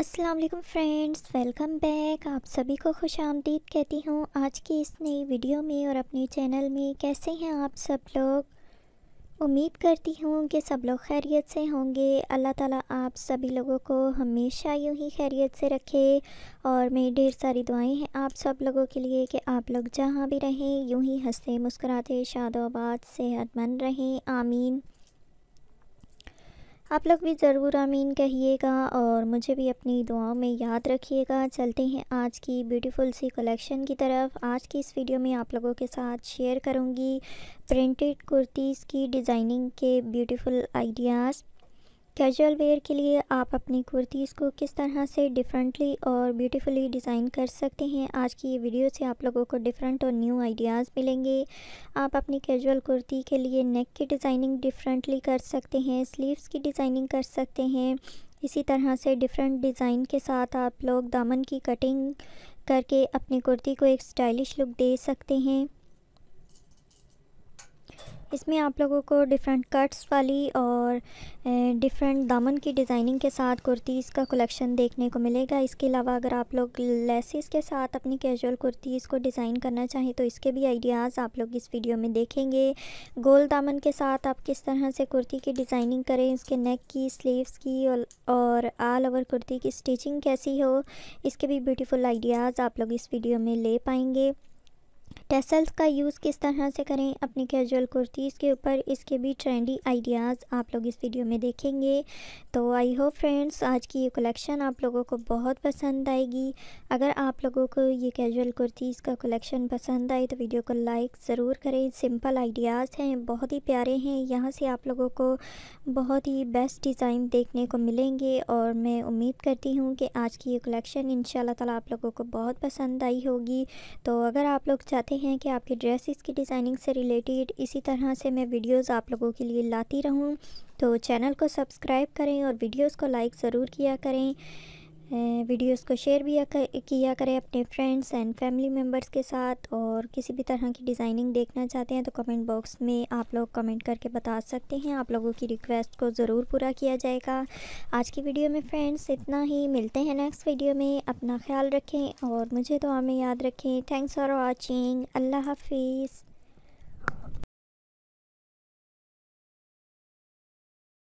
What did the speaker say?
अस्सलाम वालेकुम friends welcome back आप सभी को खुश आमदीद कहती हूँ आज की इस नई वीडियो में और अपने चैनल में कैसे हैं आप सब लोग उम्मीद करती हूँ कि सब लोग खैरियत से होंगे अल्लाह ताला आप सभी लोगों को हमेशा यूं ही खैरियत से रखे और मेरी ढेर सारी दुआएं हैं आप सब लोगों के लिए कि आप लोग जहाँ भी रहें यूं ही हंसते मुस्कुराते शादोबाद सेहतमंद रहें आमीन आप लोग भी ज़रूर आमीन कहिएगा और मुझे भी अपनी दुआओं में याद रखिएगा चलते हैं आज की ब्यूटीफुल सी कलेक्शन की तरफ आज की इस वीडियो में आप लोगों के साथ शेयर करूँगी प्रिंटेड कुर्तीज़ की डिज़ाइनिंग के ब्यूटीफुल आइडियाज़ कैजुअल वेयर के लिए आप अपनी कुर्तीज़ को किस तरह से डिफरेंटली और ब्यूटीफुली डिज़ाइन कर सकते हैं आज की ये वीडियो से आप लोगों को डिफरेंट और न्यू आइडियाज़ मिलेंगे आप अपनी कैजुअल कुर्ती के लिए नेक की डिज़ाइनिंग डिफरेंटली कर सकते हैं स्लीव्स की डिज़ाइनिंग कर सकते हैं इसी तरह से डिफरेंट डिज़ाइन के साथ आप लोग दामन की कटिंग करके अपनी कुर्ती को एक स्टाइलिश लुक दे सकते हैं इसमें आप लोगों को डिफरेंट कट्स वाली और डिफरेंट दामन की डिज़ाइनिंग के साथ कुर्तीज़ का कलेक्शन देखने को मिलेगा इसके अलावा अगर आप लोग लेसिस के साथ अपनी कैजुअल कुर्तीज़ को डिज़ाइन करना चाहें तो इसके भी आइडियाज़ आप लोग इस वीडियो में देखेंगे गोल दामन के साथ आप किस तरह से कुर्ती की डिज़ाइनिंग करें उसके नेक की स्लीव्स की और, और आल ओवर कुर्ती की स्टिचिंग कैसी हो इसके भी ब्यूटीफुल आइडियाज़ आप लोग इस वीडियो में ले पाएंगे टेसल्स का यूज़ किस तरह से करें अपनी कैजुअल कुर्तीज़ के ऊपर इसके भी ट्रेंडी आइडियाज़ आप लोग इस वीडियो में देखेंगे तो आई होप फ्रेंड्स आज की ये कलेक्शन आप लोगों को बहुत पसंद आएगी अगर आप लोगों को ये कैजुअल कुर्तीज़ का कलेक्शन पसंद आए तो वीडियो को लाइक ज़रूर करें सिंपल आइडियाज़ हैं बहुत ही प्यारे हैं यहाँ से आप लोगों को बहुत ही बेस्ट डिज़ाइन देखने को मिलेंगे और मैं उम्मीद करती हूँ कि आज की ये कलेक्शन इन शाला आप लोगों को बहुत पसंद आई होगी तो अगर आप लोग चाहते हैं हैं कि आपकी ड्रेसिस की डिज़ाइनिंग से रिलेटेड इसी तरह से मैं वीडियोस आप लोगों के लिए लाती रहूं तो चैनल को सब्सक्राइब करें और वीडियोस को लाइक ज़रूर किया करें वीडियोस को शेयर भी किया करें अपने फ्रेंड्स एंड फैमिली मेम्बर्स के साथ और किसी भी तरह की डिज़ाइनिंग देखना चाहते हैं तो कमेंट बॉक्स में आप लोग कमेंट करके बता सकते हैं आप लोगों की रिक्वेस्ट को ज़रूर पूरा किया जाएगा आज की वीडियो में फ्रेंड्स इतना ही मिलते हैं नेक्स्ट वीडियो में अपना ख्याल रखें और मुझे तो हमें याद रखें थैंक्स फॉर वॉचिंग अल्लाह हाफिज़